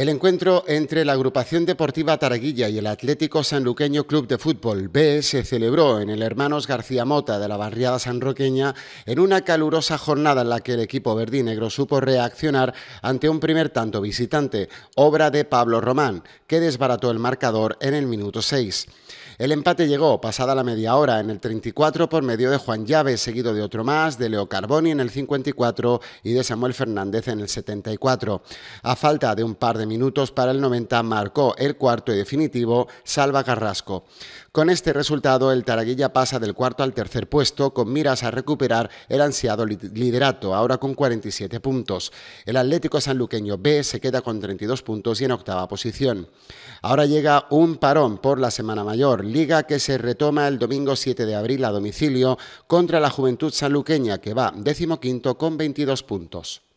El encuentro entre la agrupación deportiva Taraguilla y el Atlético Sanluqueño Club de Fútbol B se celebró en el Hermanos García Mota de la barriada sanroqueña en una calurosa jornada en la que el equipo verdinegro supo reaccionar ante un primer tanto visitante, obra de Pablo Román, que desbarató el marcador en el minuto 6. El empate llegó pasada la media hora en el 34 por medio de Juan llave seguido de otro más, de Leo Carboni en el 54 y de Samuel Fernández en el 74. A falta de un par de minutos para el 90 marcó el cuarto y definitivo Salva Carrasco. Con este resultado, el Taraguilla pasa del cuarto al tercer puesto con miras a recuperar el ansiado liderato, ahora con 47 puntos. El Atlético Sanluqueño B se queda con 32 puntos y en octava posición. Ahora llega un parón por la Semana Mayor. Liga que se retoma el domingo 7 de abril a domicilio contra la Juventud Sanluqueña que va decimoquinto con 22 puntos.